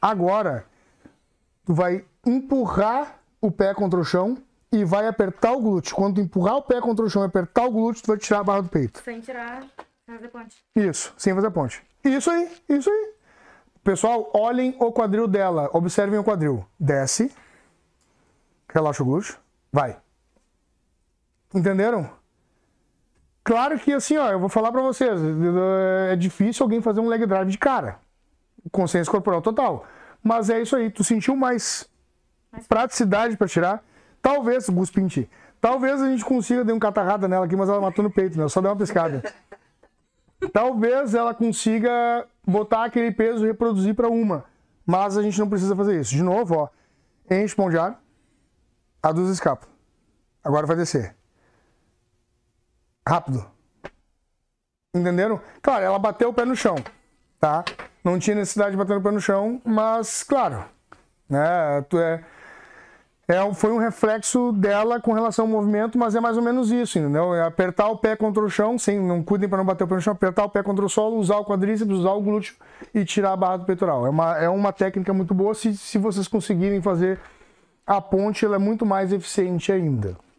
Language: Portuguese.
Agora, tu vai empurrar o pé contra o chão e vai apertar o glúteo. Quando tu empurrar o pé contra o chão e apertar o glúteo, tu vai tirar a barra do peito. Sem tirar, fazer ponte. Isso, sem fazer ponte. Isso aí, isso aí. Pessoal, olhem o quadril dela. Observem o quadril. Desce. Relaxa o glúteo. Vai. Entenderam? Claro que assim, ó, eu vou falar pra vocês. É difícil alguém fazer um leg drive de cara consciência corporal total. Mas é isso aí, tu sentiu mais praticidade para tirar. Talvez, Gus Pinti, talvez a gente consiga, dar um catarrada nela aqui, mas ela matou no peito, né? Só deu uma pescada. Talvez ela consiga botar aquele peso e reproduzir para uma. Mas a gente não precisa fazer isso. De novo, ó. Enche o pão de ar. Aduz a escápula. Agora vai descer. Rápido. Entenderam? Claro, ela bateu o pé no chão. Tá? Não tinha necessidade de bater o pé no chão, mas claro, né? Tu é, é, foi um reflexo dela com relação ao movimento, mas é mais ou menos isso, entendeu? É apertar o pé contra o chão, sem não cuidem para não bater o pé no chão, apertar o pé contra o solo, usar o quadríceps, usar o glúteo e tirar a barra do peitoral. É uma, é uma técnica muito boa se, se vocês conseguirem fazer a ponte, ela é muito mais eficiente ainda.